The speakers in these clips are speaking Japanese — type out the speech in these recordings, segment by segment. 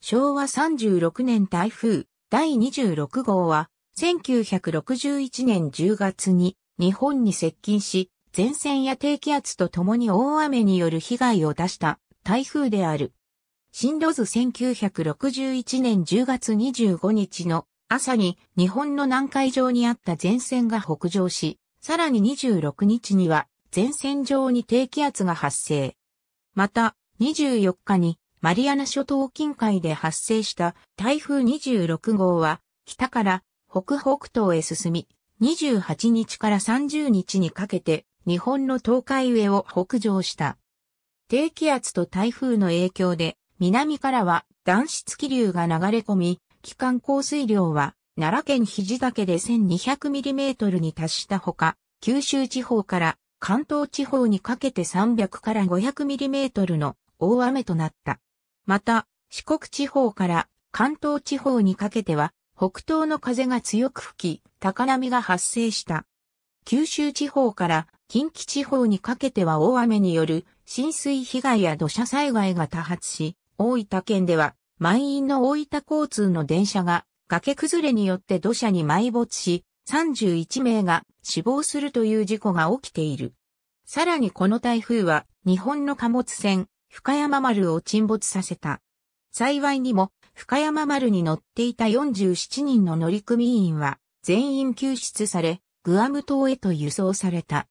昭和36年台風第26号は、1961年10月に日本に接近し、前線や低気圧と共に大雨による被害を出した台風である。進路図1961年10月25日の朝に日本の南海上にあった前線が北上し、さらに26日には前線上に低気圧が発生。また、24日にマリアナ諸島近海で発生した台風26号は、北から北北東へ進み、28日から30日にかけて、日本の東海上を北上した。低気圧と台風の影響で、南からは暖湿気流が流れ込み、期間降水量は奈良県肘岳で 1200mm に達したほか、九州地方から関東地方にかけて300から 500mm の大雨となった。また、四国地方から関東地方にかけては、北東の風が強く吹き、高波が発生した。九州地方から近畿地方にかけては大雨による浸水被害や土砂災害が多発し、大分県では満員の大分交通の電車が崖崩れによって土砂に埋没し、31名が死亡するという事故が起きている。さらにこの台風は日本の貨物船深山丸を沈没させた。幸いにも、深山丸に乗っていた47人の乗組員は、全員救出され、グアム島へと輸送された。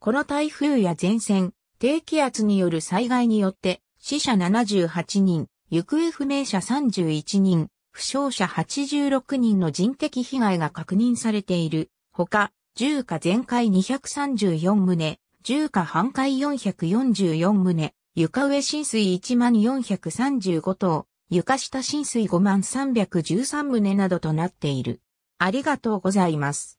この台風や前線、低気圧による災害によって、死者78人、行方不明者31人、負傷者86人の人的被害が確認されている。ほか、重火全壊234棟、重火半壊444棟、床上浸水1435棟、床下浸水5313棟などとなっている。ありがとうございます。